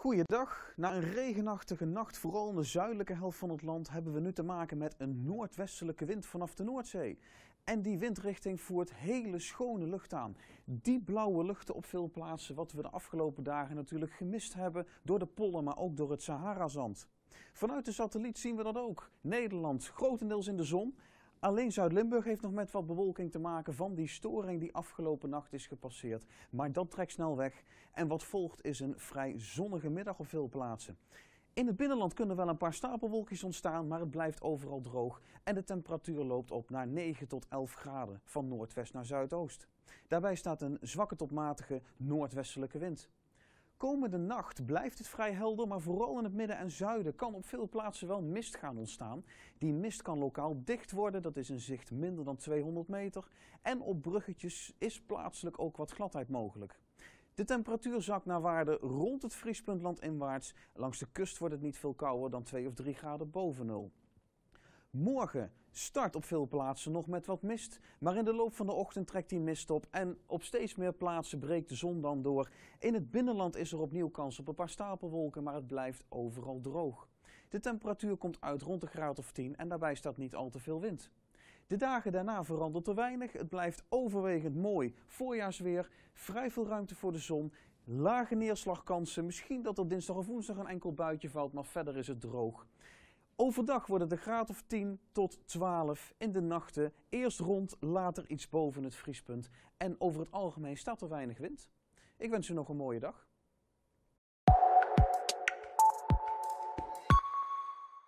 Goeiedag. Na een regenachtige nacht, vooral in de zuidelijke helft van het land, hebben we nu te maken met een noordwestelijke wind vanaf de Noordzee. En die windrichting voert hele schone lucht aan. Die blauwe luchten op veel plaatsen, wat we de afgelopen dagen natuurlijk gemist hebben door de pollen, maar ook door het Saharazand. Vanuit de satelliet zien we dat ook. Nederland grotendeels in de zon, Alleen Zuid-Limburg heeft nog met wat bewolking te maken van die storing die afgelopen nacht is gepasseerd. Maar dat trekt snel weg en wat volgt is een vrij zonnige middag op veel plaatsen. In het binnenland kunnen wel een paar stapelwolkjes ontstaan, maar het blijft overal droog. En de temperatuur loopt op naar 9 tot 11 graden van noordwest naar zuidoost. Daarbij staat een zwakke tot matige noordwestelijke wind. Komende nacht blijft het vrij helder, maar vooral in het midden en zuiden kan op veel plaatsen wel mist gaan ontstaan. Die mist kan lokaal dicht worden, dat is een zicht minder dan 200 meter. En op bruggetjes is plaatselijk ook wat gladheid mogelijk. De temperatuur zakt naar waarde rond het vriespunt landinwaarts. Langs de kust wordt het niet veel kouder dan 2 of 3 graden boven nul. Morgen start op veel plaatsen nog met wat mist, maar in de loop van de ochtend trekt die mist op en op steeds meer plaatsen breekt de zon dan door. In het binnenland is er opnieuw kans op een paar stapelwolken, maar het blijft overal droog. De temperatuur komt uit rond de graad of 10 en daarbij staat niet al te veel wind. De dagen daarna verandert er weinig, het blijft overwegend mooi. Voorjaarsweer, vrij veel ruimte voor de zon, lage neerslagkansen, misschien dat er dinsdag of woensdag een enkel buitje valt, maar verder is het droog. Overdag worden de graden graad of 10 tot 12 in de nachten. Eerst rond, later iets boven het vriespunt. En over het algemeen staat er weinig wind. Ik wens u nog een mooie dag.